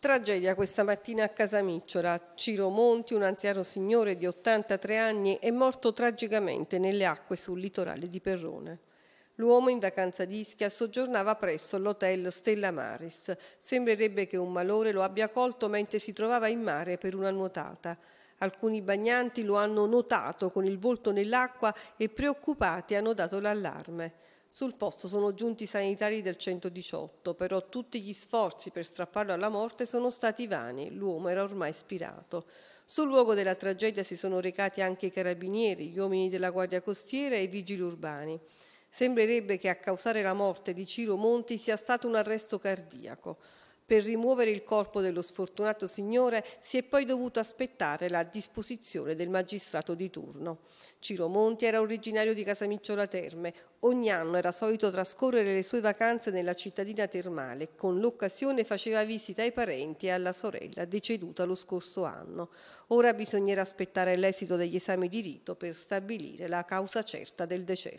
Tragedia questa mattina a Casamicciola. Ciro Monti, un anziano signore di 83 anni, è morto tragicamente nelle acque sul litorale di Perrone. L'uomo in vacanza di Ischia soggiornava presso l'hotel Stella Maris. Sembrerebbe che un malore lo abbia colto mentre si trovava in mare per una nuotata. Alcuni bagnanti lo hanno notato con il volto nell'acqua e preoccupati hanno dato l'allarme. Sul posto sono giunti i sanitari del 118, però tutti gli sforzi per strapparlo alla morte sono stati vani, l'uomo era ormai spirato. Sul luogo della tragedia si sono recati anche i carabinieri, gli uomini della Guardia Costiera e i vigili urbani. Sembrerebbe che a causare la morte di Ciro Monti sia stato un arresto cardiaco. Per rimuovere il corpo dello sfortunato signore si è poi dovuto aspettare la disposizione del magistrato di turno. Ciro Monti era originario di Casamicciola Terme. Ogni anno era solito trascorrere le sue vacanze nella cittadina termale. Con l'occasione faceva visita ai parenti e alla sorella deceduta lo scorso anno. Ora bisognerà aspettare l'esito degli esami di rito per stabilire la causa certa del decesso.